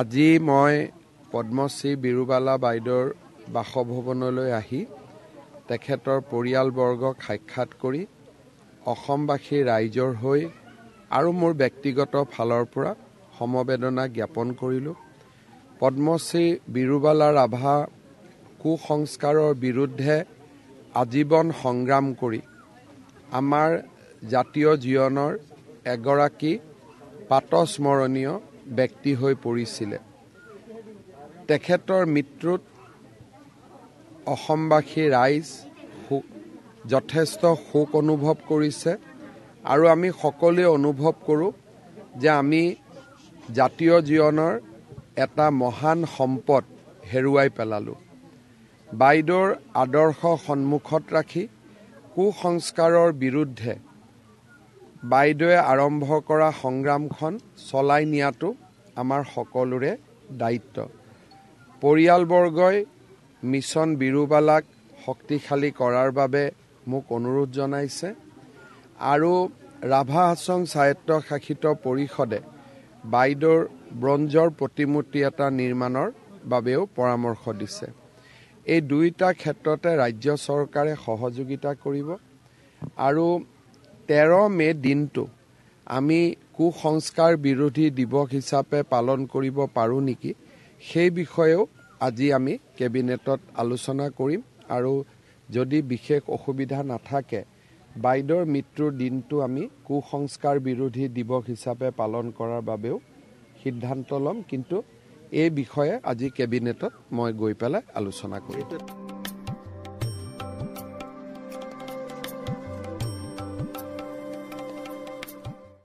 আজি মই পদ্মশ্ৰী বিৰুবালা বাইদেউৰ বাসভৱনলৈ আহি তেখেতৰ পৰিয়ালবৰ্গক সাক্ষাৎ কৰি অসমবাসী ৰাইজৰ হৈ আৰু মোৰ ব্যক্তিগত ফালৰ পৰা সমবেদনা জ্ঞাপন কৰিলোঁ পদ্মশ্ৰী বিৰুবালা ৰাভা কু সংস্কাৰৰ বিৰুদ্ধে আজীৱন সংগ্ৰাম কৰি আমাৰ জাতীয় জীৱনৰ এগৰাকী পাতস্মৰণীয় ব্যক্তি হৈ পৰিছিলে তেখেতৰ মৃত্যুত অসমবাসী ৰাইজ যথেষ্ট শোক অনুভৱ কৰিছে আৰু আমি সকলোৱে অনুভৱ কৰোঁ যে আমি জাতীয় জীৱনৰ এটা মহান সম্পদ হেৰুৱাই পেলালোঁ বাইদেউৰ আদৰ্শ সন্মুখত ৰাখি কু সংস্কাৰৰ বিৰুদ্ধে বাইদেৱে আৰম্ভ কৰা সংগ্ৰামখন চলাই নিয়াটো আমাৰ সকলোৰে দায়িত্ব পৰিয়ালবৰ্গই মিছন বিৰুবালাক শক্তিশালী কৰাৰ বাবে মোক অনুৰোধ জনাইছে আৰু ৰাভা হাছং স্বায়ত্তশাসিত পৰিষদে বাইদেউৰ ব্ৰঞ্জৰ প্ৰতিমূৰ্তি এটা নিৰ্মাণৰ বাবেও পৰামৰ্শ দিছে এই দুয়োটা ক্ষেত্ৰতে ৰাজ্য চৰকাৰে সহযোগিতা কৰিব আৰু তেৰ মে' দিনটো আমি কু সংস্কাৰ বিৰোধী দিৱস হিচাপে পালন কৰিব পাৰোঁ নেকি সেই বিষয়েও আজি আমি কেবিনেটত আলোচনা কৰিম আৰু যদি বিশেষ অসুবিধা নাথাকে বাইদেউৰ মৃত্যুৰ দিনটো আমি কু সংস্কাৰ বিৰোধী দিৱস হিচাপে পালন কৰাৰ বাবেও সিদ্ধান্ত ল'ম কিন্তু এই বিষয়ে আজি কেবিনেটত মই গৈ পেলাই আলোচনা কৰিম